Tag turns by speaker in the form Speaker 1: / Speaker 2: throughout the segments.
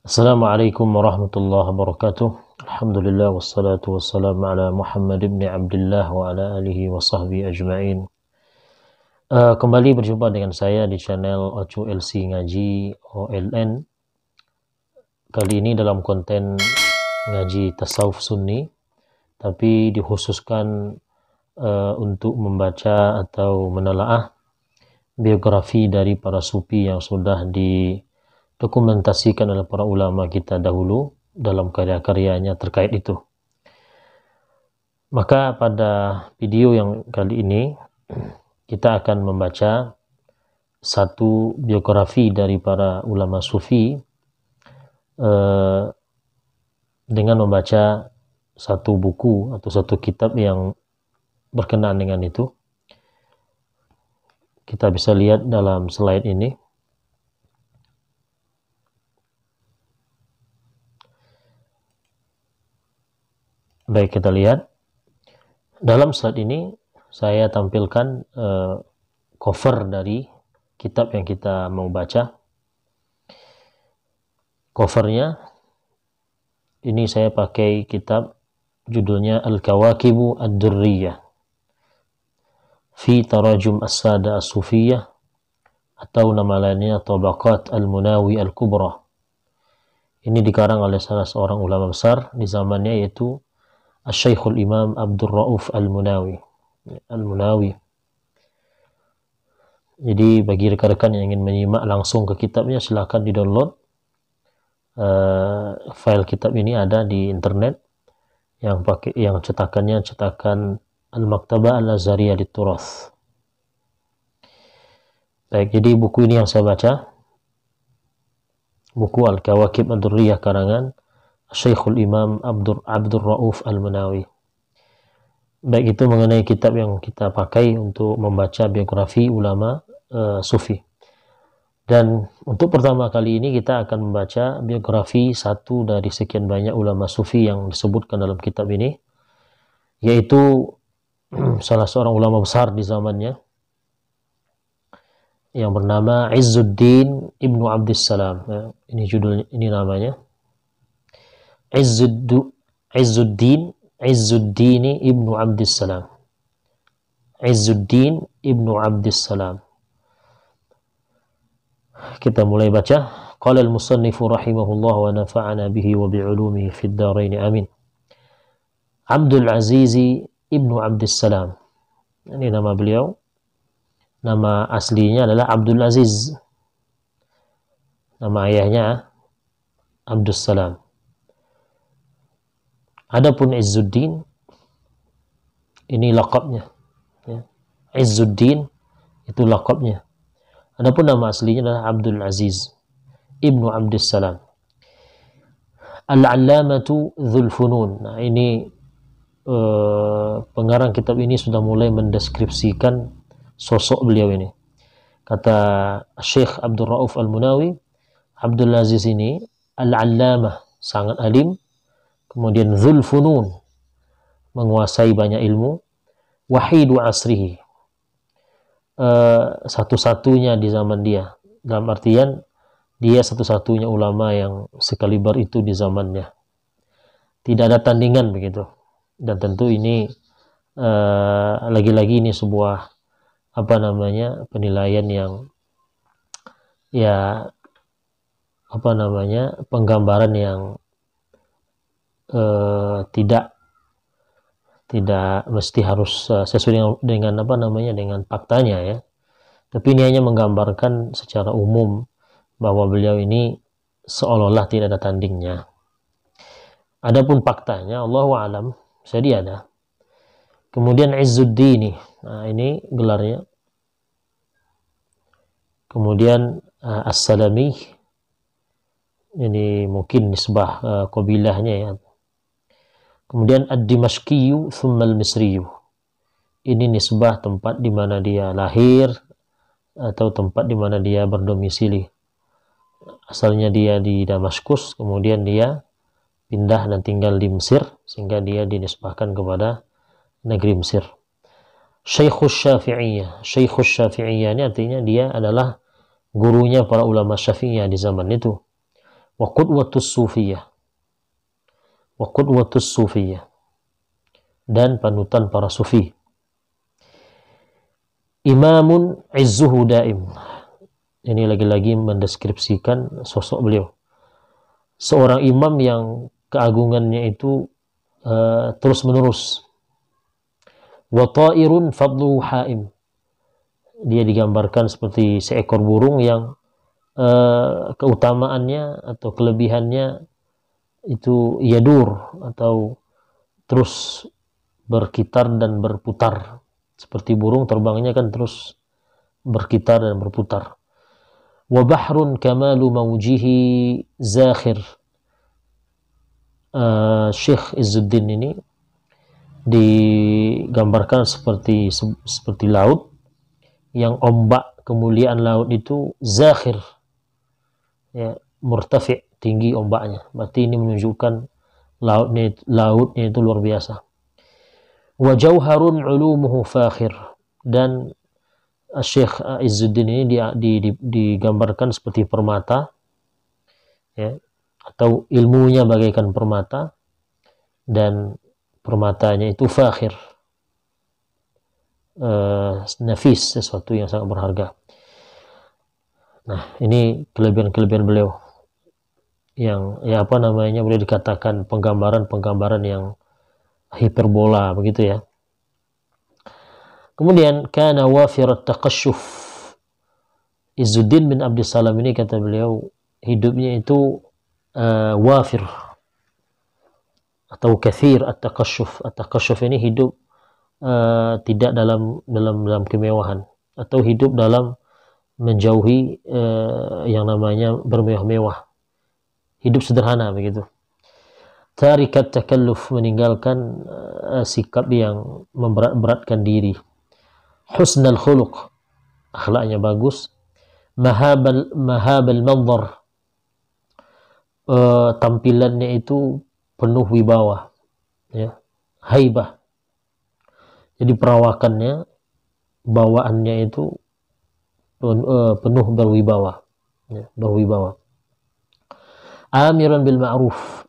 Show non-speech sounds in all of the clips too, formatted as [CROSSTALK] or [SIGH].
Speaker 1: Assalamualaikum عليكم wabarakatuh. الله وبركاته الحمد لله والصلاة والسلام على محمد بن عبد الله وعلى آله uh, Kembali berjumpa dengan saya di channel Ocu LC Ngaji OLN Kali ini dalam konten ngaji tasawuf sunni Tapi dikhususkan uh, untuk membaca atau menelaah biografi dari para supi yang sudah di dokumentasikan oleh para ulama kita dahulu dalam karya-karyanya terkait itu. Maka pada video yang kali ini kita akan membaca satu biografi dari para ulama sufi eh, dengan membaca satu buku atau satu kitab yang berkenaan dengan itu. Kita bisa lihat dalam slide ini. Baik, kita lihat. Dalam slide ini saya tampilkan uh, cover dari kitab yang kita mau baca. Covernya ini saya pakai kitab judulnya Al-Kawakibu Ad-Durriyah fi Tarajum As-Sada As-Sufiyah atau nama lainnya Tabaqat Al-Munawi Al-Kubra. Ini dikarang oleh salah seorang ulama besar di zamannya yaitu Syaikhul Imam Abdul Rauf Al-Munawi ya, Al-Munawi jadi bagi rekan-rekan yang ingin menyimak langsung ke kitabnya silahkan di download uh, eh, file kitab ini ada di internet yang pakai yang cetakannya cetakan Al-Maktaba Al-Azhariyah di Turas baik jadi buku ini yang saya baca buku Al-Kawakib Ad-Durriyah karangan Syekhul Imam Abdur Abdur Rauf Al-Munawi. Baik itu mengenai kitab yang kita pakai untuk membaca biografi ulama e, sufi. Dan untuk pertama kali ini kita akan membaca biografi satu dari sekian banyak ulama sufi yang disebutkan dalam kitab ini yaitu [CLEARS THROAT] salah seorang ulama besar di zamannya yang bernama Izzuddin Ibnu Abdissalam. Eh, ini judul ini namanya. Izzuddu, Izzuddin Izzuddini Ibnu Abdissalam Izzuddin Ibnu Abdissalam kita mulai baca qala al-musannifu rahimahullah wa nafa'ana bihi wa bi'ulumihi fid darain amin Abdul Aziz Ibnu Abdissalam ini nama beliau nama aslinya adalah Abdul Aziz nama ayahnya Abdussalam Adapun Izzuddin ini lakabnya. Ya. Izzuddin itu lakabnya. Adapun nama aslinya adalah Abdul Aziz Ibnu Abdul Salam. Al-Allamatu Dhul Funun. Nah, ini uh, pengarang kitab ini sudah mulai mendeskripsikan sosok beliau ini. Kata Syekh Abdul Rauf Al-Munawi, Abdul Aziz ini al-allamah, sangat alim, kemudian Zulfunun menguasai banyak ilmu wahidu asrihi uh, satu-satunya di zaman dia dalam artian dia satu-satunya ulama yang sekaliber itu di zamannya tidak ada tandingan begitu dan tentu ini eh, lagi-lagi ini sebuah apa namanya penilaian yang ya apa namanya penggambaran yang eh, tidak tidak mesti harus eh, sesuai dengan, dengan apa namanya dengan faktanya ya. Tapi ini hanya menggambarkan secara umum bahwa beliau ini seolah-olah tidak ada tandingnya. Adapun faktanya Allah alam bisa dia ada. Kemudian Izzuddin nah ini gelarnya. Kemudian uh, eh, As-Salami ini mungkin nisbah uh, eh, kobilahnya ya Kemudian Ad-Dimashqiyu thumma Al-Misriyu. Ini nisbah tempat di mana dia lahir atau tempat di mana dia berdomisili. Asalnya dia di Damaskus, kemudian dia pindah dan tinggal di Mesir sehingga dia dinisbahkan kepada negeri Mesir. Syekhus Syafi'iyah. Syekhus Syafi'iyah ini artinya dia adalah gurunya para ulama Syafi'iyah di zaman itu. Wa qudwatus Sufiyah wa qudwatus sufiyah dan panutan para sufi imamun izzuhu daim ini lagi-lagi mendeskripsikan sosok beliau seorang imam yang keagungannya itu uh, eh, terus menerus wa ta'irun fadlu haim dia digambarkan seperti seekor burung yang uh, keutamaannya atau kelebihannya itu yadur atau terus berkitar dan berputar seperti burung terbangnya kan terus berkitar dan berputar wa bahrun kamalu maujihi zakhir uh, Syekh Izzuddin ini digambarkan seperti se seperti laut yang ombak kemuliaan laut itu zakhir ya murtafi tinggi ombaknya. Berarti ini menunjukkan lautnya, lautnya itu luar biasa. Wa jauharun ulumuhu fakhir. Dan eh, Syekh eh, Izzuddin ini dia, di, di, digambarkan seperti permata ya, atau ilmunya bagaikan permata dan permatanya itu fakhir uh, nafis sesuatu yang sangat berharga nah ini kelebihan-kelebihan beliau yang ya apa namanya boleh dikatakan penggambaran-penggambaran yang hiperbola begitu ya. Kemudian kana wafir taqashuf. Izzuddin bin Salam ini kata beliau hidupnya itu uh, wafir atau kathir at-taqashuf. At-taqashuf ini hidup uh, tidak dalam dalam dalam kemewahan atau hidup dalam menjauhi uh, yang namanya bermewah-mewah hidup sederhana begitu tarikat takalluf meninggalkan uh, sikap yang memberat-beratkan diri husnal khuluq akhlaknya bagus mahabal mahabal manzar uh, tampilannya itu penuh wibawa ya haibah jadi perawakannya bawaannya itu eh, penuh berwibawa ya, berwibawa Amiran bil ma'ruf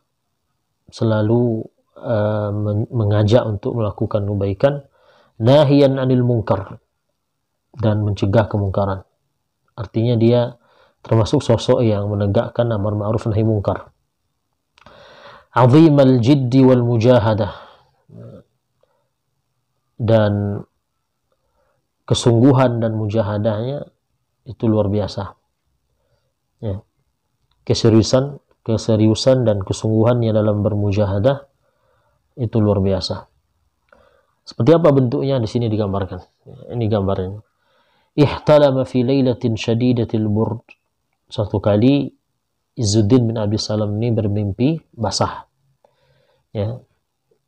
Speaker 1: selalu uh, mengajak untuk melakukan kebaikan nahiyan anil mungkar dan mencegah kemungkaran artinya dia termasuk sosok yang menegakkan amar ma'ruf nahi mungkar azimal jiddi wal mujahadah dan kesungguhan dan mujahadahnya itu luar biasa ya keseriusan keseriusan dan kesungguhannya dalam bermujahadah itu luar biasa. Seperti apa bentuknya di sini digambarkan. Ini gambarnya. Ihtalama fi lailatin shadidatil burd. Satu kali Izzuddin bin Abi Salam ini bermimpi basah. Ya,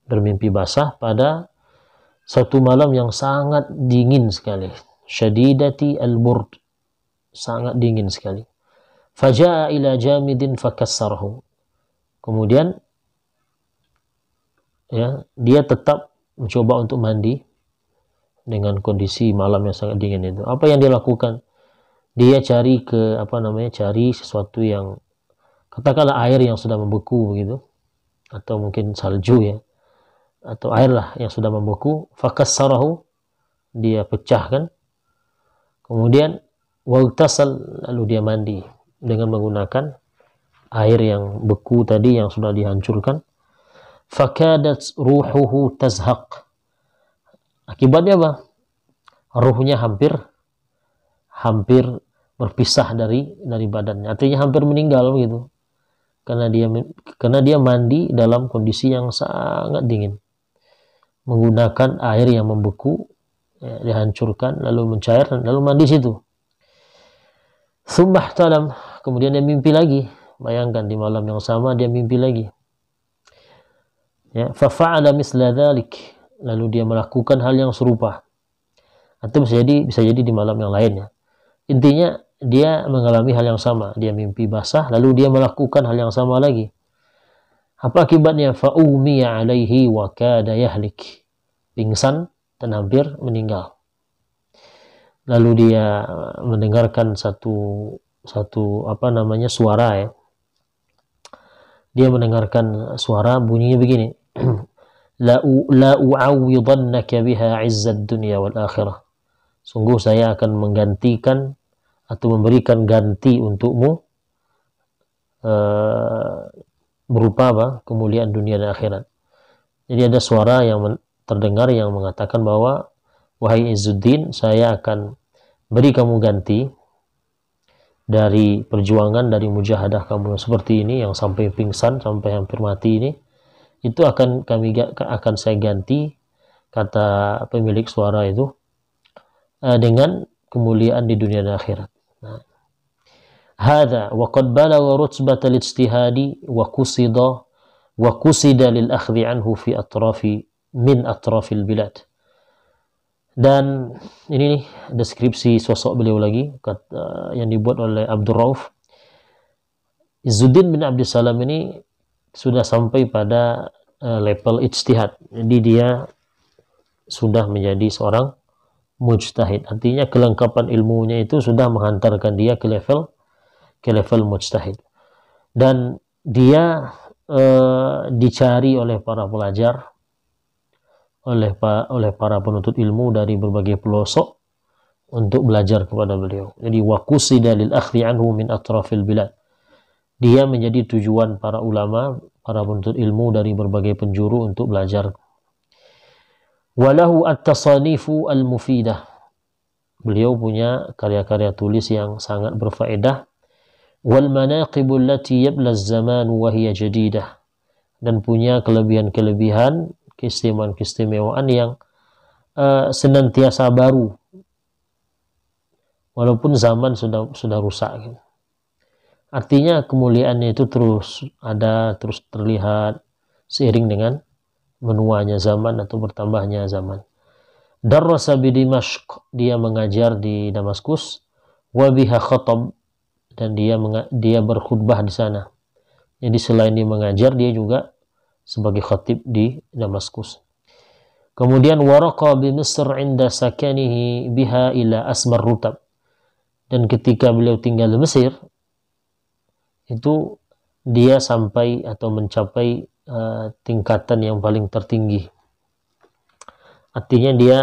Speaker 1: bermimpi basah pada satu malam yang sangat dingin sekali. Shadidati al-burd. Sangat dingin sekali. Faja'a ila jamidin fakassarahu. Kemudian ya, dia tetap mencoba untuk mandi dengan kondisi malam yang sangat dingin itu. Apa yang dia lakukan? Dia cari ke apa namanya? cari sesuatu yang katakanlah air yang sudah membeku begitu atau mungkin salju ya atau air lah yang sudah membeku fakassarahu dia pecahkan kemudian wautasal lalu dia mandi dengan menggunakan air yang beku tadi yang sudah dihancurkan fakadat ruhuhu tazhaq akibatnya apa ruhnya hampir hampir berpisah dari dari badannya artinya hampir meninggal begitu karena dia karena dia mandi dalam kondisi yang sangat dingin menggunakan air yang membeku ya, dihancurkan lalu mencair lalu mandi situ sumbah talam kemudian dia mimpi lagi bayangkan di malam yang sama dia mimpi lagi ya fa'ala misla dhalik lalu dia melakukan hal yang serupa atau bisa jadi bisa jadi di malam yang lainnya intinya dia mengalami hal yang sama dia mimpi basah lalu dia melakukan hal yang sama lagi apa akibatnya fa'umiya alaihi wa kada yahlik pingsan dan hampir meninggal lalu dia mendengarkan satu satu apa namanya suara ya dia mendengarkan suara bunyinya begini [CLEARS THROAT] la la biha izzat dunya wal akhirah sungguh saya akan menggantikan atau memberikan ganti untukmu uh, berupa apa kemuliaan dunia dan akhirat jadi ada suara yang terdengar yang mengatakan bahwa wahai Izzuddin saya akan beri kamu ganti dari perjuangan dari mujahadah kamu seperti ini yang sampai pingsan sampai hampir mati ini itu akan kami akan saya ganti kata pemilik suara itu eh, dengan kemuliaan di dunia dan akhirat. Nah. wa qad balagha rutbata al-ijtihadi wa qusida wa qusida lil akhdhi anhu fi atrafi min atrafil bilad. Dan ini nih deskripsi sosok beliau lagi kata, eh, yang dibuat oleh Abdul Rauf. Izzuddin bin Abdussalam ini sudah sampai pada uh, level ijtihad. Jadi dia sudah menjadi seorang mujtahid. Artinya kelengkapan ilmunya itu sudah menghantarkan dia ke level ke level mujtahid. Dan dia uh, dicari oleh para pelajar oleh oleh para penuntut ilmu dari berbagai pelosok untuk belajar kepada beliau. Jadi wakusi lil akhri anhu min atrafil bilad. Dia menjadi tujuan para ulama, para penuntut ilmu dari berbagai penjuru untuk belajar. Walahu at-tasanifu al-mufidah. Beliau punya karya-karya tulis yang sangat berfaedah. Wal manaqibul lati yablaz zaman wa hiya jadidah. Dan punya kelebihan-kelebihan keistimewaan-keistimewaan yang uh, senantiasa baru walaupun zaman sudah sudah rusak gitu. artinya kemuliaannya itu terus ada terus terlihat seiring dengan menuanya zaman atau bertambahnya zaman darrasa bi Dimashq dia mengajar di Damaskus wa biha khatab dan dia dia berkhutbah di sana jadi selain dia mengajar dia juga sebagai khatib di Damaskus. Kemudian waraqa bi Misr inda sakanihi biha ila asmar rutab. Dan ketika beliau tinggal di Mesir itu dia sampai atau mencapai uh, tingkatan yang paling tertinggi. Artinya dia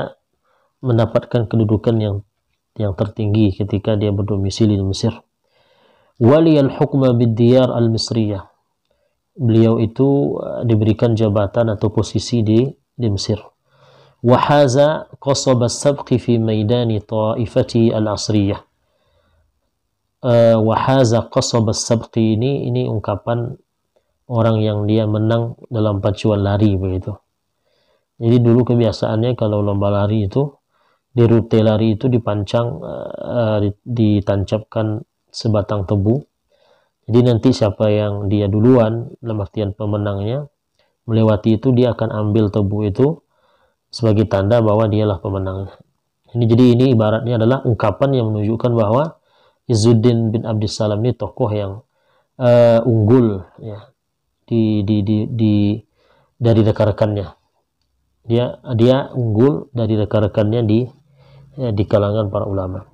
Speaker 1: mendapatkan kedudukan yang yang tertinggi ketika dia berdomisili di Mesir. Wali al hukma bid diyar al-misriyah beliau itu eh, diberikan jabatan atau posisi di di Mesir. Wahaza qasab as-sabqi fi maidani ta'ifati al-asriyah. Eh, wahaza qasab as-sabqi ini ini ungkapan orang yang dia menang dalam pacuan lari begitu. Jadi dulu kebiasaannya kalau lomba lari itu di rute lari itu dipancang uh, ditancapkan sebatang tebu jadi nanti siapa yang dia duluan dalam artian pemenangnya melewati itu dia akan ambil tebu itu sebagai tanda bahwa dialah pemenang. Ini jadi ini ibaratnya adalah ungkapan yang menunjukkan bahwa Izzuddin bin Abdissalam ini tokoh yang uh, unggul ya di di di, di dari rekan-rekannya. Dia dia unggul dari rekan-rekannya di ya, di kalangan para ulama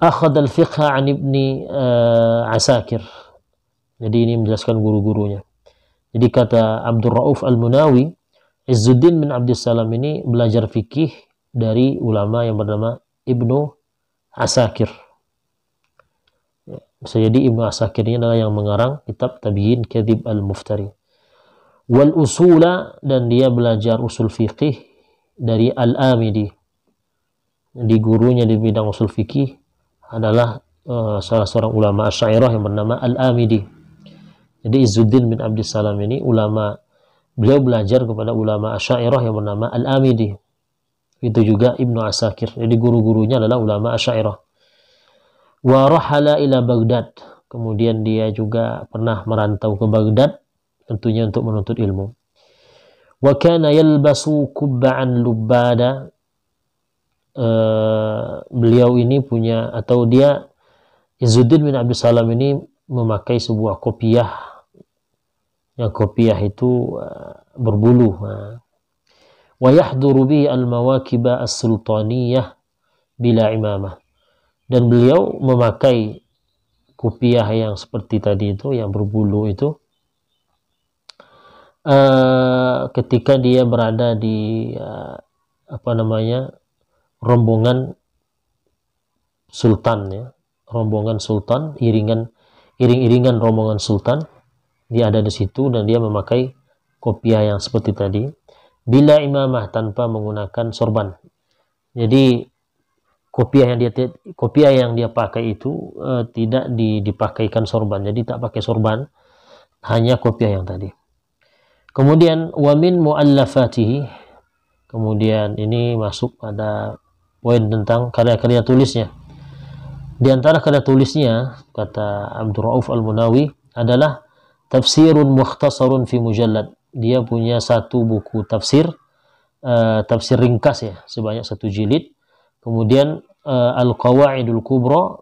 Speaker 1: akhad al-fiqha an ibni uh, Asakir. Jadi ini menjelaskan guru-gurunya. Jadi kata Abdul Rauf Al-Munawi, Izzuddin bin Abdul Salam ini belajar fikih dari ulama yang bernama Ibnu Asakir. Ya, bisa jadi Ibnu Asakir ini adalah yang mengarang kitab Tabiin Kadhib Al-Muftari. Wal usula dan dia belajar usul fikih dari Al-Amidi. Di gurunya di bidang usul fikih adalah uh, salah seorang ulama Asy'ariyah yang bernama Al-Amidi. Jadi Izzuddin bin Abdul Salam ini ulama beliau belajar kepada ulama Asy'ariyah yang bernama Al-Amidi. Itu juga Ibnu Asakir. Jadi guru-gurunya adalah ulama Asy'ariyah. Wa rahala ila Baghdad. Kemudian dia juga pernah merantau ke Baghdad tentunya untuk menuntut ilmu. Wa kana yalbasu kubba'an lubbada Eh, beliau ini punya atau dia Izzuddin bin Abdul Salam ini memakai sebuah kopiah yang kopiah itu eh, berbulu nah, wa yahduru bi al mawakiba as sultaniyah bila imamah dan beliau memakai kopiah yang seperti tadi itu yang berbulu itu eh, ketika dia berada di apa namanya rombongan sultan ya rombongan sultan iringan iring-iringan rombongan sultan dia ada di situ dan dia memakai kopiah yang seperti tadi bila imamah tanpa menggunakan sorban jadi kopiah yang dia kopiah yang dia pakai itu uh, tidak di, dipakaikan sorban jadi tak pakai sorban hanya kopiah yang tadi kemudian wamin muallafatihi kemudian ini masuk pada poin tentang karya-karya tulisnya. Di antara karya tulisnya, kata Abdul Rauf Al-Munawi, adalah Tafsirun Mukhtasarun fi Mujallad. Dia punya satu buku tafsir, uh, tafsir ringkas ya, sebanyak satu jilid. Kemudian uh, Al-Qawaidul Kubra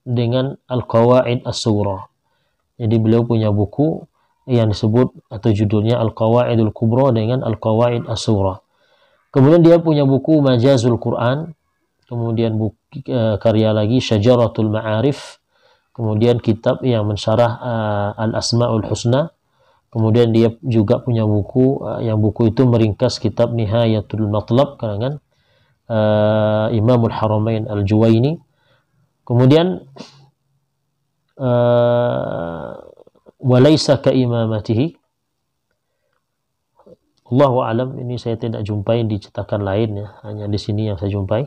Speaker 1: dengan Al-Qawaid as Jadi beliau punya buku yang disebut atau judulnya Al-Qawaidul Kubra dengan Al-Qawaid as Kemudian dia punya buku Majazul Quran, kemudian buku, uh, karya lagi Syajaratul Ma'arif, kemudian kitab yang mensyarah uh, Al-Asmaul Husna, kemudian dia juga punya buku uh, yang buku itu meringkas kitab Nihayatul Matlab karangan uh, Imamul Haramain Al-Juwaini. Kemudian uh, walaysa ka imamatihi Allahu alam ini saya tidak jumpai di cetakan lain ya, hanya di sini yang saya jumpai.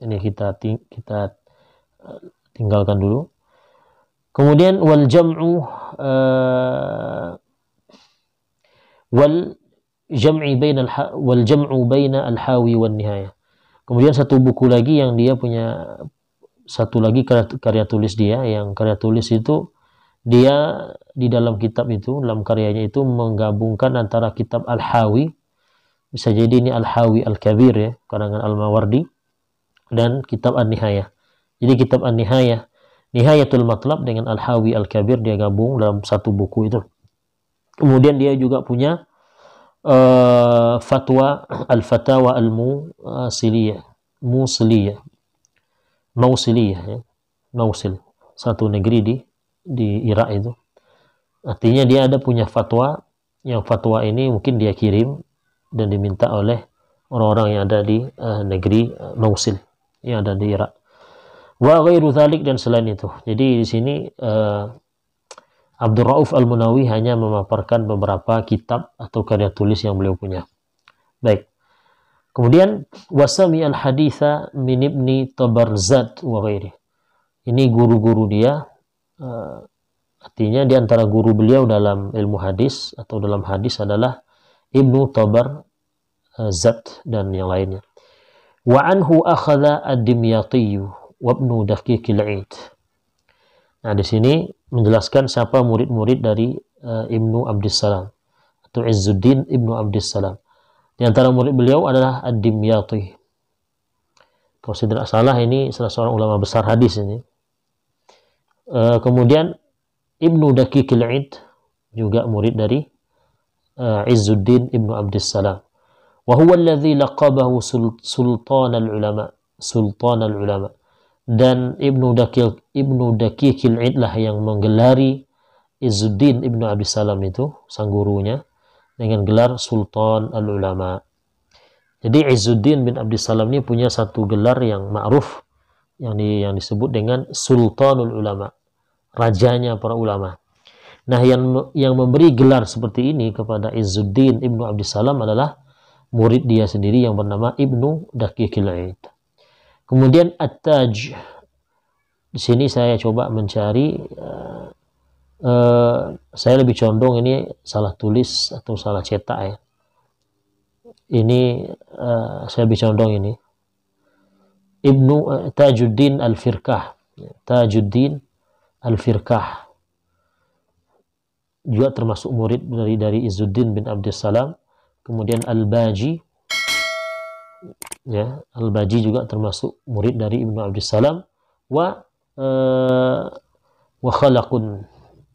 Speaker 1: Ini kita ting kita eh, tinggalkan dulu. Kemudian wal jam'u uh, wal jam'i al wal jam'u baina al hawi wal nihaya. Kemudian satu buku lagi yang dia punya satu lagi karya, karya tulis dia yang karya tulis itu dia di dalam kitab itu dalam karyanya itu menggabungkan antara kitab Al-Hawi bisa jadi ini Al-Hawi Al-Kabir ya karangan Al-Mawardi dan kitab An-Nihayah jadi kitab An-Nihayah Nihayatul Matlab dengan Al-Hawi Al-Kabir dia gabung dalam satu buku itu kemudian dia juga punya uh, fatwa Al-Fatawa Al-Musiliyah Musiliyah Mausiliyah ya Mausil satu negeri di di Irak itu artinya dia ada punya fatwa yang fatwa ini mungkin dia kirim dan diminta oleh orang-orang yang ada di uh, negeri uh, Mosul yang ada di Irak wa ghairu dzalik dan selain itu jadi di sini uh, Abdul Rauf Al-Munawi hanya memaparkan beberapa kitab atau karya tulis yang beliau punya baik kemudian wasami al haditha min ibni tabarzat wa ini guru-guru dia uh, artinya di antara guru beliau dalam ilmu hadis atau dalam hadis adalah Ibnu Tabar uh, eh, Zat dan yang lainnya. Wa anhu akhadha ad-Dimyati wa Ibnu Daqiq al Nah, di sini menjelaskan siapa murid-murid dari uh, Ibnu Abdissalam atau Izzuddin Ibnu Abdissalam. Di antara murid beliau adalah Ad-Dimyati. Kalau tidak salah ini salah seorang ulama besar hadis ini. Eh, kemudian Ibnu Dakil al-Id juga murid dari uh, Izzuddin Ibnu Abdissalam. Wa huwa alladhi laqabahu Sultan al-Ulama. Sultan al-Ulama. Dan Ibnu Dakil Ibnu Dakil al-Id lah yang menggelari Izzuddin Ibnu Abdissalam itu sang gurunya dengan gelar Sultan al-Ulama. Jadi Izzuddin bin Abdissalam ini punya satu gelar yang ma'ruf yang di, yang disebut dengan Sultanul Ulama rajanya para ulama. Nah, yang yang memberi gelar seperti ini kepada Izzuddin Ibnu Abdissalam adalah murid dia sendiri yang bernama Ibnu Daqiqil Aid. Kemudian At-Taj. Di sini saya coba mencari uh, uh, saya lebih condong ini salah tulis atau salah cetak ya. Ini uh, saya lebih condong ini. Ibnu uh, Tajuddin Al-Firkah. Tajuddin Al-Firkah juga termasuk murid dari dari Izzuddin bin Salam, kemudian Al-Baji ya Al-Baji juga termasuk murid dari Ibnu Abdussalam wa uh, wa khalaqun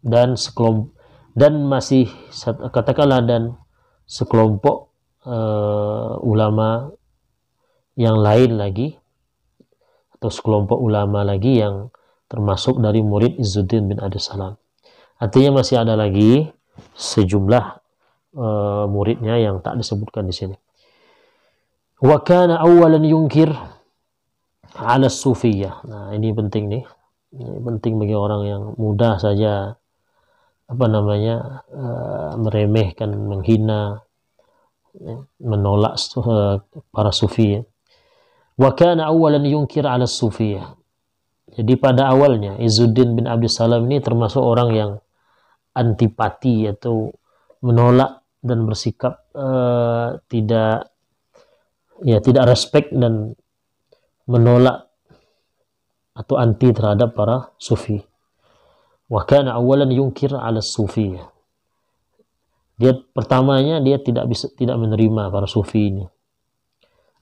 Speaker 1: dan sekelompok dan masih katakanlah dan sekelompok uh, ulama yang lain lagi atau sekelompok ulama lagi yang termasuk dari murid Izzuddin bin Adi Salam. Artinya masih ada lagi sejumlah uh, muridnya yang tak disebutkan di sini. Wa kana awalan yunkir ala sufiyah. Nah, ini penting nih. Ini penting bagi orang yang mudah saja apa namanya uh, meremehkan, menghina, menolak uh, para sufi. Wa kana awalan yunkir ala sufiyah. Jadi pada awalnya Izzuddin bin Abdussalam ini termasuk orang yang antipati atau menolak dan bersikap uh, tidak ya tidak respect dan menolak atau anti terhadap para sufi. Wa kana awalan yunkir ala sufi. Dia pertamanya dia tidak bisa tidak menerima para sufi ini.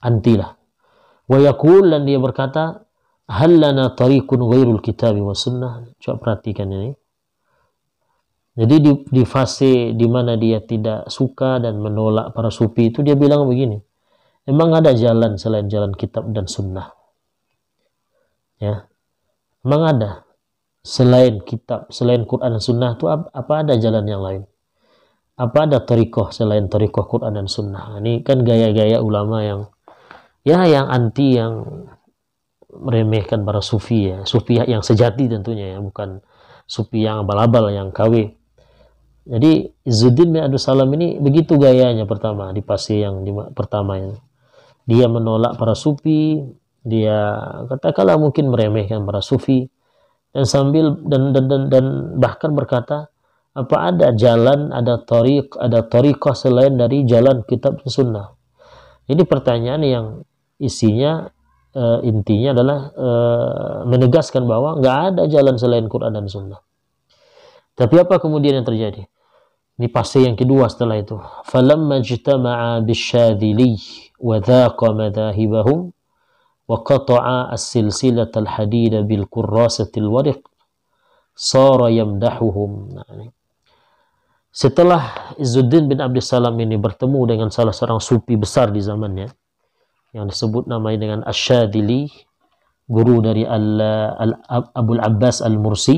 Speaker 1: antilah. Wayakul Wa yaqul dan dia berkata halana lana tariqun ghairul kitab wa sunnah coba perhatikan ini jadi di, di fase di mana dia tidak suka dan menolak para sufi itu dia bilang begini emang ada jalan selain jalan kitab dan sunnah ya emang ada selain kitab selain Quran dan sunnah itu apa ada jalan yang lain apa ada tarikoh selain tarikoh Quran dan sunnah ini kan gaya-gaya ulama yang ya yang anti yang meremehkan para sufi ya sufi yang sejati tentunya ya bukan sufi yang abal-abal yang KW jadi Izzuddin bin Abdul Salam ini begitu gayanya pertama di pasir yang di, pertama ya. dia menolak para sufi dia katakanlah mungkin meremehkan para sufi dan sambil dan dan dan, dan bahkan berkata apa ada jalan ada tariq ada tariqah selain dari jalan kitab sunnah ini pertanyaan yang isinya uh, intinya adalah uh, menegaskan bahwa nggak ada jalan selain Quran dan Sunnah. Tapi apa kemudian yang terjadi? Ini pasti yang kedua setelah itu. فَلَمَّا اجْتَمَعَ بِالشَّاذِلِيِّ وَذَاقَ مَذَاهِبَهُمْ وَقَطَعَ السِّلْسِلَةَ الْحَدِيدَ بِالْكُرَّاسَةِ الْوَرِقِ صَارَ يَمْدَحُهُمْ nah, ini. Setelah Izzuddin bin Abdul Salam ini bertemu dengan salah seorang sufi besar di zamannya, yang disebut namanya dengan Asyadili guru dari al, al, Abul Abbas Al-Mursi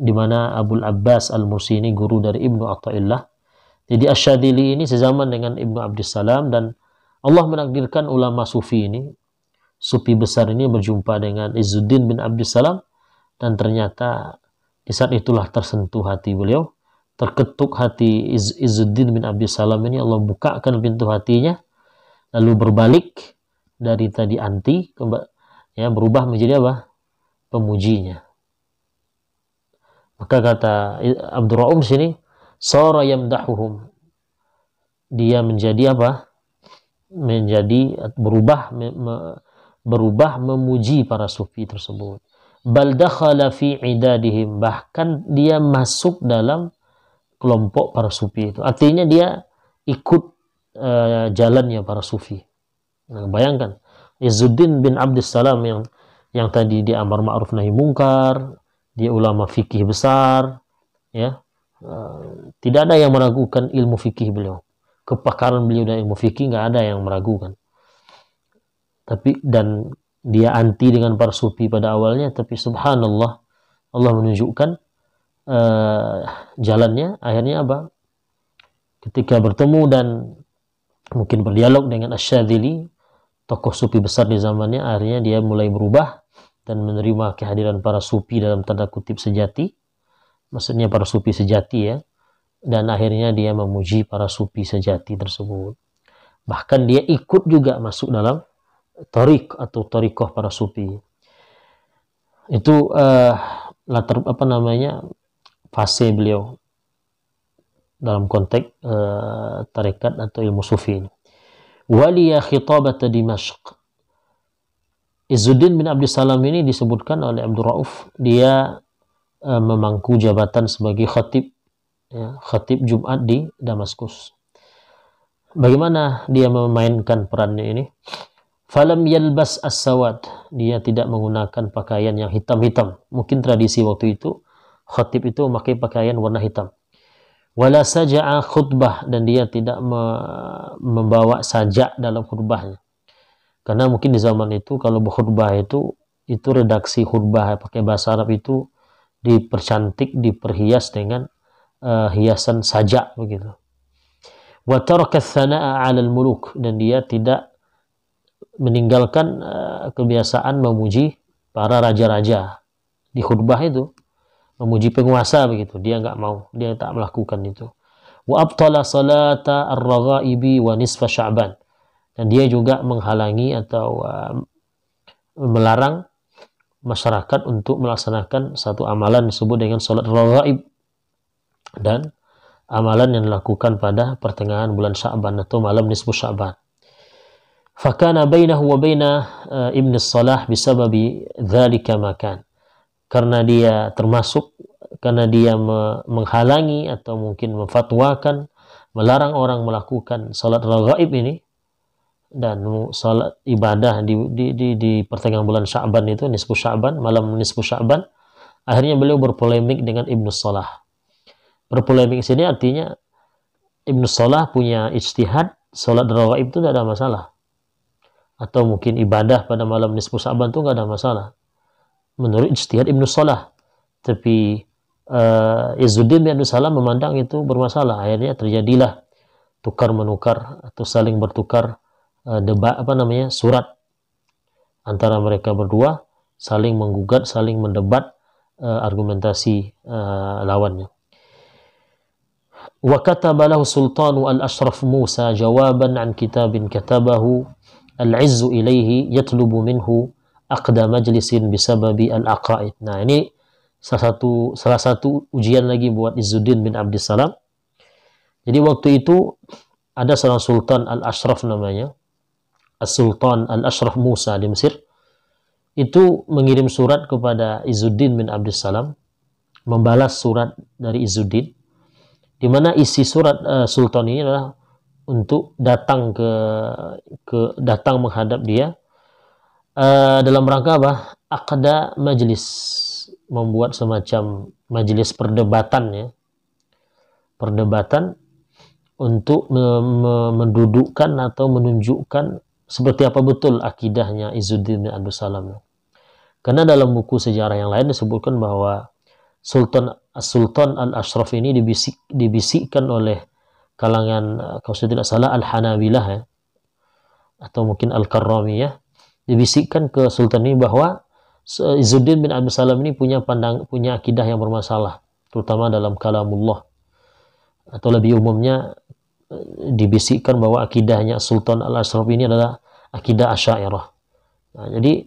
Speaker 1: di mana Abul Abbas Al-Mursi ini guru dari Ibnu Athaillah. Jadi Asyadili ini sezaman dengan Ibnu Abdissalam dan Allah menakdirkan ulama sufi ini sufi besar ini berjumpa dengan Izzuddin bin Abdissalam dan ternyata di saat itulah tersentuh hati beliau terketuk hati Iz Izzuddin bin Abdissalam ini Allah bukakan pintu hatinya lalu berbalik dari tadi anti ya berubah menjadi apa? pemujinya. Maka kata Abdurrahman sini sara yamdahuhum. Dia menjadi apa? menjadi berubah me, me, berubah memuji para sufi tersebut. Bal dakhala fi idadihim bahkan dia masuk dalam kelompok para sufi itu. Artinya dia ikut Eh, jalannya para sufi. Nah, bayangkan Izzuddin bin Abdussalam yang yang tadi di amar ma'ruf nahi mungkar, dia ulama fikih besar, ya. Uh, tidak ada yang meragukan ilmu fikih beliau. Kepakaran beliau dan ilmu fikih nggak ada yang meragukan. Tapi dan dia anti dengan para sufi pada awalnya, tapi subhanallah Allah menunjukkan uh, jalannya akhirnya apa? Ketika bertemu dan mungkin berdialog dengan Asyadili tokoh supi besar di zamannya akhirnya dia mulai berubah dan menerima kehadiran para supi dalam tanda kutip sejati maksudnya para supi sejati ya dan akhirnya dia memuji para supi sejati tersebut bahkan dia ikut juga masuk dalam torik atau torikoh para supi itu uh, latar apa namanya fase beliau dalam konteks uh, eh, tarekat atau ilmu sufi ini. Waliya khitabat Dimashq. Izzuddin bin Abdul Salam ini disebutkan oleh Abdul Rauf dia uh, memangku jabatan sebagai khatib ya, khatib Jumat di Damaskus. Bagaimana dia memainkan perannya ini? Falam yalbas as-sawad. Dia tidak menggunakan pakaian yang hitam-hitam. Mungkin tradisi waktu itu khatib itu memakai pakaian warna hitam wala saja'a khutbah dan dia tidak me membawa sajak dalam khutbahnya karena mungkin di zaman itu kalau berkhutbah itu itu redaksi khutbah pakai bahasa Arab itu dipercantik diperhias dengan uh, hiasan sajak begitu wa taraka al-muluk dan dia tidak meninggalkan eh, kebiasaan memuji para raja-raja di khutbah itu memuji penguasa begitu dia nggak mau dia tak melakukan itu wa abtala salata ar-raghaibi wa nisfa sya'ban dan dia juga menghalangi atau um, melarang masyarakat untuk melaksanakan satu amalan disebut dengan salat raghaib dan amalan yang dilakukan pada pertengahan bulan Sya'ban atau malam nisfu Sya'ban fakana bainahu wa bainah uh, ibn salah bisababi dzalika makan karena dia termasuk karena dia me menghalangi atau mungkin memfatwakan melarang orang melakukan salat raghaib ini dan salat ibadah di, di, di, di pertengahan bulan Sya'ban itu nisfu Sya'ban malam nisfu Sya'ban akhirnya beliau berpolemik dengan Ibnu Salah berpolemik sini artinya Ibnu Salah punya ijtihad salat raghaib itu tidak ada masalah atau mungkin ibadah pada malam nisfu Sya'ban itu tidak ada masalah menurut ijtihad Ibnu Salah tapi uh, eh, Izzuddin bin Salam memandang itu bermasalah akhirnya terjadilah tukar menukar atau saling bertukar uh, debat apa namanya surat antara mereka berdua saling menggugat saling mendebat uh, argumentasi uh, lawannya wa kataba lahu Sultan al-ashraf Musa jawaban an kitabin katabahu al-izzu ilaihi yatlubu minhu akda majlisin Babi an Aqaid. Nah, ini salah satu salah satu ujian lagi buat Izzuddin bin Abdissalam. Jadi waktu itu ada seorang sultan Al-Ashraf namanya. As-Sultan Al-Ashraf Musa di Mesir itu mengirim surat kepada Izzuddin bin Abdissalam membalas surat dari Izzuddin di mana isi surat uh, sultan ini adalah untuk datang ke ke datang menghadap dia Eh, dalam rangka apa? Akda majelis membuat semacam majelis perdebatan ya. Perdebatan untuk me me mendudukkan atau menunjukkan seperti apa betul akidahnya Izzuddin bin Abdul Salam. Karena dalam buku sejarah yang lain disebutkan bahwa Sultan Sultan Al-Ashraf ini dibisik, dibisikkan oleh kalangan eh, kalau saya tidak salah Al-Hanabilah ya atau mungkin Al-Karramiyah dibisikkan ke Sultan ini bahwa Izzuddin bin Abdul Salam ini punya pandang punya akidah yang bermasalah terutama dalam kalamullah atau lebih umumnya eh, dibisikkan bahwa akidahnya Sultan Al-Ashraf ini adalah akidah Asyairah. Nah, jadi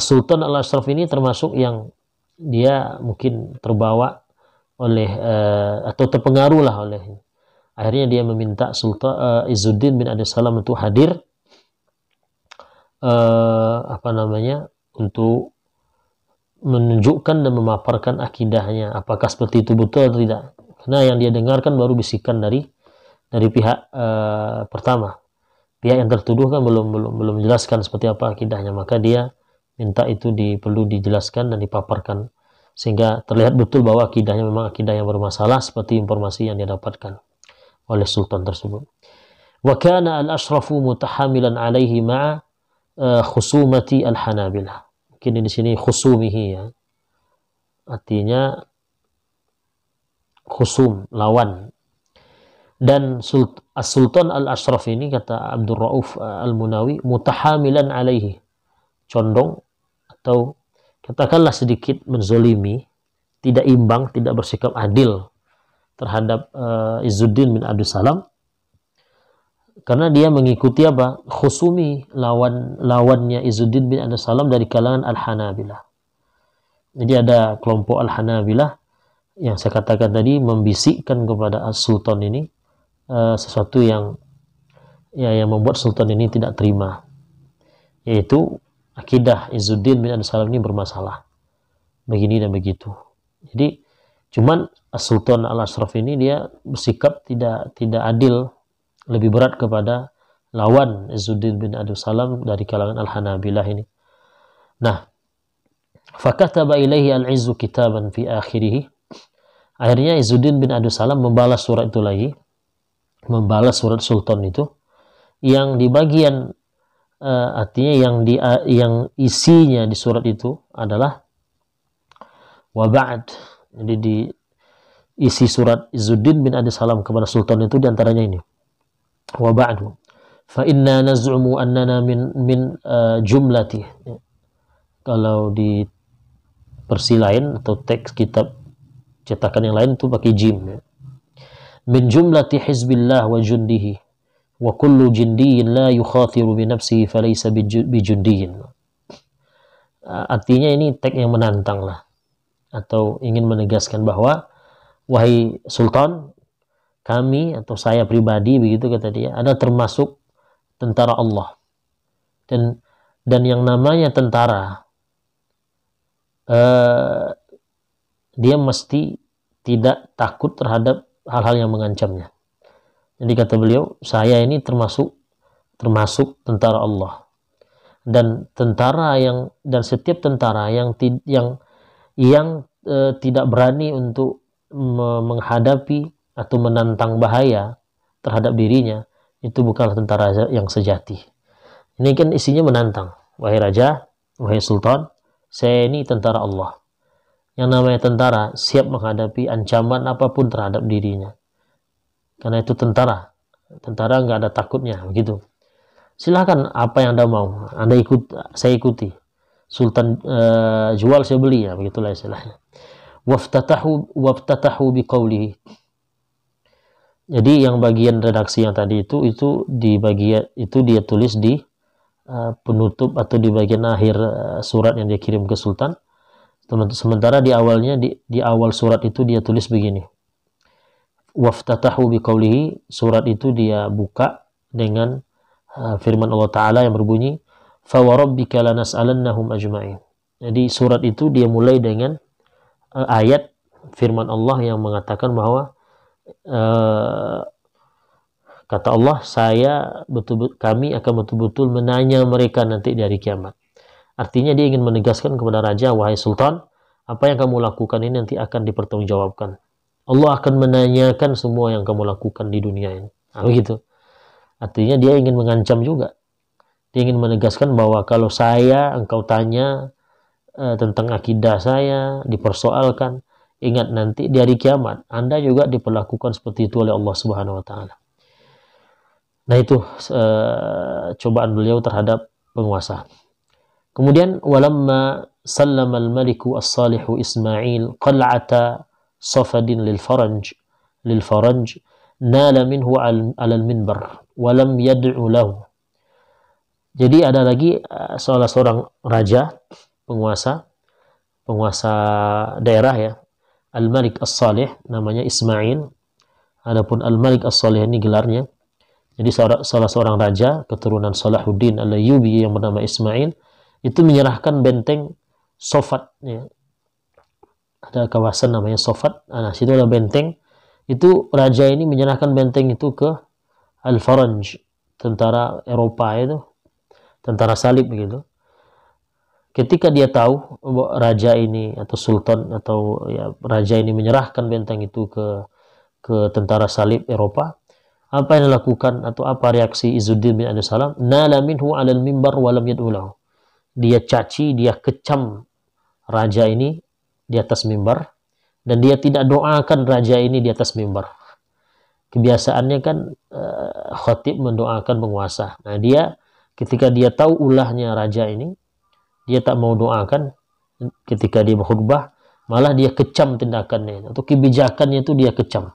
Speaker 1: sultan Al-Ashraf ini termasuk yang dia mungkin terbawa oleh uh, atau terpengaruh lah oleh akhirnya dia meminta Sultan uh, eh, Izzuddin bin Abdul Salam untuk hadir eh, apa namanya untuk menunjukkan dan memaparkan akidahnya apakah seperti itu betul atau tidak karena yang dia dengarkan baru bisikan dari dari pihak eh, pertama pihak yang tertuduh kan belum belum belum menjelaskan seperti apa akidahnya maka dia minta itu di, perlu dijelaskan dan dipaparkan sehingga terlihat betul bahwa akidahnya memang akidah yang bermasalah seperti informasi yang dia dapatkan oleh sultan tersebut wa kana al-ashrafu mutahamilan alaihi ma'a uh, khusumati al-hanabilah. Mungkin di sini khusumihi ya. Artinya khusum, lawan. Dan Sultan Al-Ashraf ini kata Abdul Rauf eh, Al-Munawi mutahamilan alaihi. Condong atau katakanlah sedikit menzolimi, tidak imbang, tidak bersikap adil terhadap uh, Izzuddin bin Abdul Salam karena dia mengikuti apa khusumi lawan lawannya Izzuddin bin Anas Salam dari kalangan Al-Hanabilah jadi ada kelompok Al-Hanabilah yang saya katakan tadi membisikkan kepada sultan ini uh, sesuatu yang ya yang membuat Sultan ini tidak terima yaitu akidah Izzuddin bin Anas Salam ini bermasalah begini dan begitu jadi cuman sultan Al-Ashraf ini dia bersikap tidak tidak adil lebih berat kepada lawan Izzuddin bin Abdul Salam dari kalangan Al-Hanabilah ini. Nah, fakataba ilaihi al-Izzu kitaban fi akhirih. Akhirnya Izzuddin bin Abdul Salam membalas surat itu lagi, membalas surat sultan itu yang di bagian uh, artinya yang di uh, yang isinya di surat itu adalah ba'd. Jadi di isi surat Izzuddin bin Abdul Salam kepada sultan itu diantaranya ini fa inna naz'umu annana min min uh, jumlati kalau di versi lain atau teks kitab cetakan yang lain itu pakai jim ya. min jumlati hizbillah wa jundihi wa kullu jindiyin la yukhathiru bi nafsihi laysa bi jundiyin uh, artinya ini teks yang menantang lah atau ingin menegaskan bahwa wahai sultan kami atau saya pribadi begitu kata dia ada termasuk tentara Allah dan dan yang namanya tentara eh, dia mesti tidak takut terhadap hal-hal yang mengancamnya jadi kata beliau saya ini termasuk termasuk tentara Allah dan tentara yang dan setiap tentara yang yang yang eh, tidak berani untuk menghadapi atau menantang bahaya terhadap dirinya itu bukanlah tentara yang sejati. Ini kan isinya menantang. Wahai raja, wahai sultan, saya ini tentara Allah. Yang namanya tentara siap menghadapi ancaman apapun terhadap dirinya. Karena itu tentara. Tentara nggak ada takutnya, begitu. Silahkan apa yang Anda mau, Anda ikut, saya ikuti. Sultan eh, jual saya beli ya, begitulah istilahnya. Waftatahu waftatahu jadi yang bagian redaksi yang tadi itu itu di bagian itu dia tulis di uh, penutup atau di bagian akhir uh, surat yang dia kirim ke sultan sementara di awalnya di, di awal surat itu dia tulis begini waftatahu biqaulihi surat itu dia buka dengan uh, firman Allah taala yang berbunyi warabbika lanas'alannahum ajma'in jadi surat itu dia mulai dengan uh, ayat firman Allah yang mengatakan bahwa Eh, kata Allah saya betul, betul kami akan betul-betul menanya mereka nanti dari kiamat artinya dia ingin menegaskan kepada raja wahai sultan apa yang kamu lakukan ini nanti akan dipertanggungjawabkan Allah akan menanyakan semua yang kamu lakukan di dunia ini nah, begitu artinya dia ingin mengancam juga dia ingin menegaskan bahwa kalau saya engkau tanya e, tentang akidah saya dipersoalkan Ingat nanti di hari kiamat Anda juga diperlakukan seperti itu oleh Allah Subhanahu wa taala. Nah, itu uh, cobaan beliau terhadap penguasa. Kemudian walamma sallama al-maliku as-salihu Ismail qal'ata safadin lil faranj lil faranj nala minhu al al-minbar walam yad'u lahu. Jadi ada lagi uh, seorang raja penguasa penguasa daerah ya Al-Malik As-Salih namanya Ismail. Adapun Al-Malik As-Salih ini gelarnya. Jadi salah seorang raja keturunan Salahuddin Al-Ayyubi yang bernama Ismail itu menyerahkan benteng Sofat ya. Ada kawasan namanya Sofat. Nah, situ ada benteng. Itu raja ini menyerahkan benteng itu ke Al-Faranj, tentara Eropa itu, tentara salib begitu ketika dia tahu raja ini atau sultan atau ya raja ini menyerahkan benteng itu ke ke tentara salib Eropa apa yang dilakukan atau apa reaksi Izzuddin bin Abdul Salam nala minhu alal mimbar walam yad'ulahu dia caci dia kecam raja ini di atas mimbar dan dia tidak doakan raja ini di atas mimbar kebiasaannya kan uh, mendoakan penguasa nah dia ketika dia tahu ulahnya raja ini dia tak mau doakan ketika dia berkhutbah malah dia kecam tindakannya atau kebijakannya itu dia kecam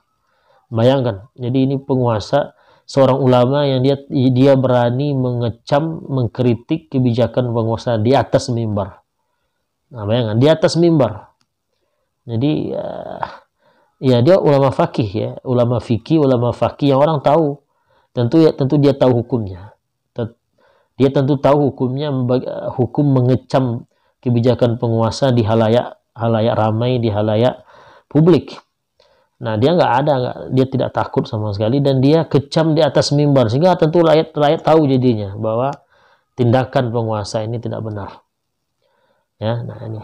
Speaker 1: bayangkan jadi ini penguasa seorang ulama yang dia dia berani mengecam mengkritik kebijakan penguasa di atas mimbar nah bayangkan di atas mimbar jadi eh, ya dia ulama fakih ya ulama fikih ulama fakih yang orang tahu tentu ya tentu dia tahu hukumnya dia tentu tahu hukumnya hukum mengecam kebijakan penguasa di halayak halayak ramai, di halayak publik. Nah, dia nggak ada, gak, dia tidak takut sama sekali dan dia kecam di atas mimbar sehingga tentu rakyat rakyat tahu jadinya bahwa tindakan penguasa ini tidak benar. Ya, nah ini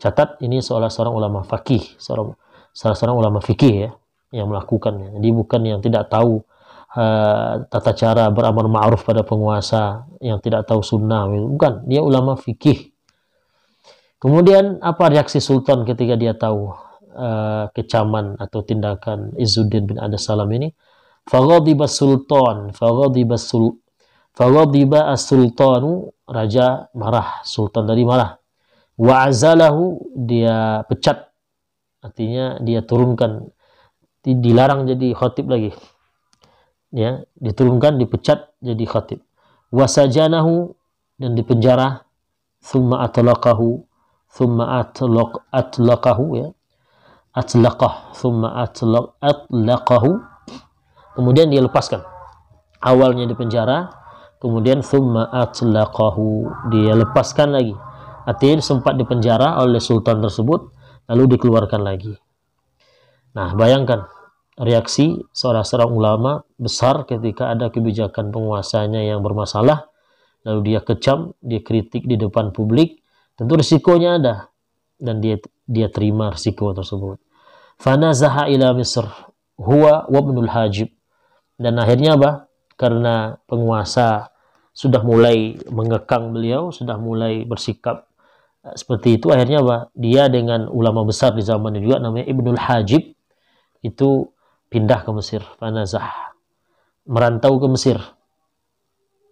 Speaker 1: catat ini seolah seorang ulama fakih, seorang seorang ulama fikih ya yang melakukannya. Jadi bukan yang tidak tahu uh, tata cara beramal ma'ruf pada penguasa yang tidak tahu sunnah. Gitu. Bukan, dia ulama fikih. Kemudian apa reaksi Sultan ketika dia tahu uh, kecaman atau tindakan Izzuddin bin Adas Salam ini? Faghadiba Sultan, faghadiba sul faghadiba as-sultanu raja marah, sultan dari marah. Wa azalahu dia pecat. Artinya dia turunkan dilarang jadi khatib lagi ya diturunkan dipecat jadi khatib wasajanahu dan dipenjara thumma atlaqahu thumma atlaq atlaqahu ya atlaqah thumma atlaq atlaqahu kemudian dia lepaskan awalnya dipenjara kemudian thumma atlaqahu dia lepaskan lagi artinya sempat dipenjara oleh sultan tersebut lalu dikeluarkan lagi nah bayangkan reaksi seorang-seorang ulama besar ketika ada kebijakan penguasanya yang bermasalah lalu dia kecam, dia kritik di depan publik, tentu risikonya ada dan dia dia terima risiko tersebut. fana zaha ila Misr huwa wabnul hajib. Dan akhirnya apa? Karena penguasa sudah mulai mengekang beliau, sudah mulai bersikap eh, seperti itu akhirnya apa? Dia dengan ulama besar di zamannya juga namanya Ibnul Hajib itu pindah ke Mesir fanazah merantau ke Mesir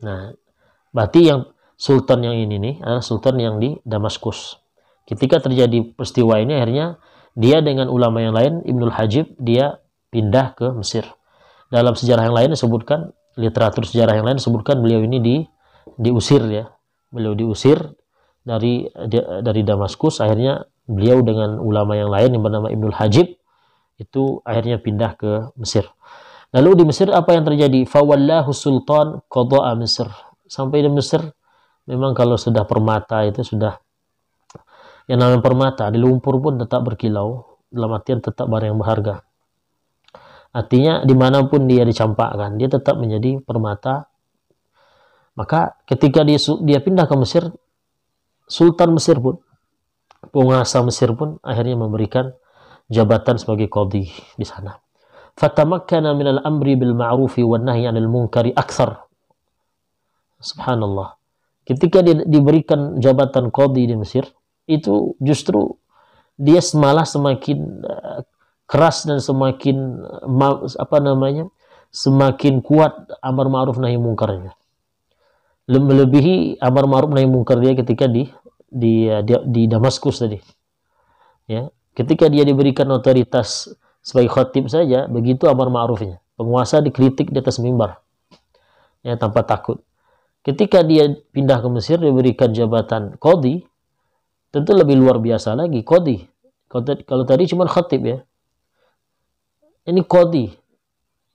Speaker 1: nah berarti yang sultan yang ini nih adalah sultan yang di Damaskus ketika terjadi peristiwa ini akhirnya dia dengan ulama yang lain Ibnul Hajib dia pindah ke Mesir dalam sejarah yang lain disebutkan literatur sejarah yang lain disebutkan beliau ini di diusir ya beliau diusir dari dari Damaskus akhirnya beliau dengan ulama yang lain yang bernama Ibnul Hajib itu akhirnya pindah ke Mesir. Lalu di Mesir apa yang terjadi? Fawallahu sultan qada'a Mesir. Sampai di Mesir memang kalau sudah permata itu sudah yang namanya permata di lumpur pun tetap berkilau dalam artian tetap barang yang berharga. Artinya dimanapun dia dicampakkan dia tetap menjadi permata. Maka ketika dia, dia pindah ke Mesir, Sultan Mesir pun, penguasa Mesir pun akhirnya memberikan jabatan sebagai qadhi di sana. Fatamakkana min al-amri bil ma'rufi wa nahyi 'anil munkari aksar. Subhanallah. Ketika dia diberikan jabatan qadhi di Mesir, itu justru dia malah semakin eh, keras dan semakin eh, apa namanya? semakin kuat amar ma'ruf nahi mungkarnya. Melebihi amar ma'ruf nahi mungkar dia ketika di di eh, di, di Damaskus tadi. Ya, Ketika dia diberikan otoritas sebagai khatib saja, begitu amar ma'rufnya. Penguasa dikritik di atas mimbar. Ya, tanpa takut. Ketika dia pindah ke Mesir diberikan jabatan kodi, tentu lebih luar biasa lagi kodi. Kalau tadi cuma khatib ya. Ini kodi.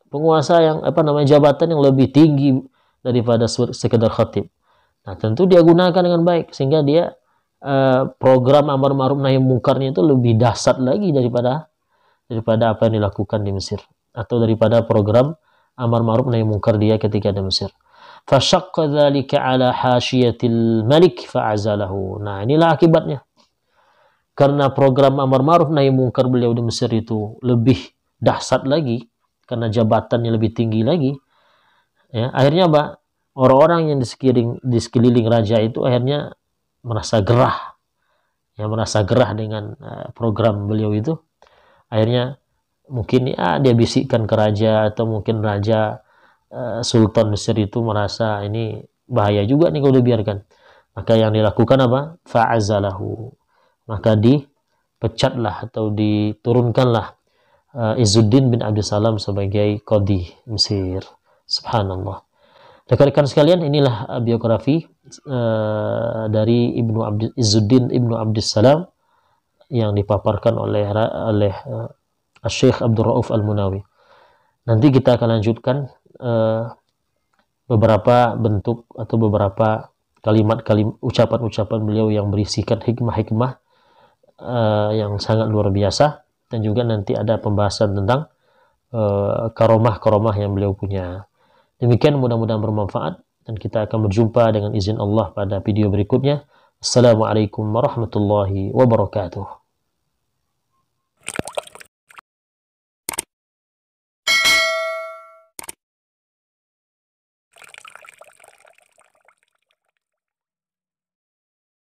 Speaker 1: Penguasa yang apa namanya jabatan yang lebih tinggi daripada sekedar khatib. Nah, tentu dia gunakan dengan baik sehingga dia Eh, program amar ma'ruf nahi mungkarnya itu lebih dahsyat lagi daripada daripada apa yang dilakukan di Mesir atau daripada program amar ma'ruf nahi mungkar dia ketika di Mesir. Fashaqqa dzalika ala hasyiyatil malik fa'azalahu. Nah, inilah akibatnya. Karena program amar ma'ruf nahi mungkar beliau di Mesir itu lebih dahsyat lagi karena jabatannya lebih tinggi lagi. Ya, akhirnya apa? Orang-orang yang di sekeliling, di sekeliling raja itu akhirnya merasa gerah ya merasa gerah dengan eh, program beliau itu akhirnya mungkin ya dia bisikkan ke raja atau mungkin raja eh, sultan Mesir itu merasa ini bahaya juga nih kalau dibiarkan maka yang dilakukan apa fa'azalahu maka dipecatlah atau diturunkanlah eh, Izuddin bin Abdul Salam sebagai kodi Mesir subhanallah Rekan-rekan sekalian, inilah uh, biografi uh, dari Ibnu Abdizuddin Ibnu Abdissalam yang dipaparkan oleh oleh uh, Syekh Abdul Rauf Al-Munawi. Nanti kita akan lanjutkan uh, beberapa bentuk atau beberapa kalimat kalimat ucapan-ucapan beliau yang berisikan hikmah-hikmah uh, yang sangat luar biasa dan juga nanti ada pembahasan tentang uh, karomah-karomah uh, yang beliau punya. Demikian mudah-mudahan bermanfaat dan kita akan berjumpa dengan izin Allah pada video berikutnya. Assalamualaikum warahmatullahi wabarakatuh.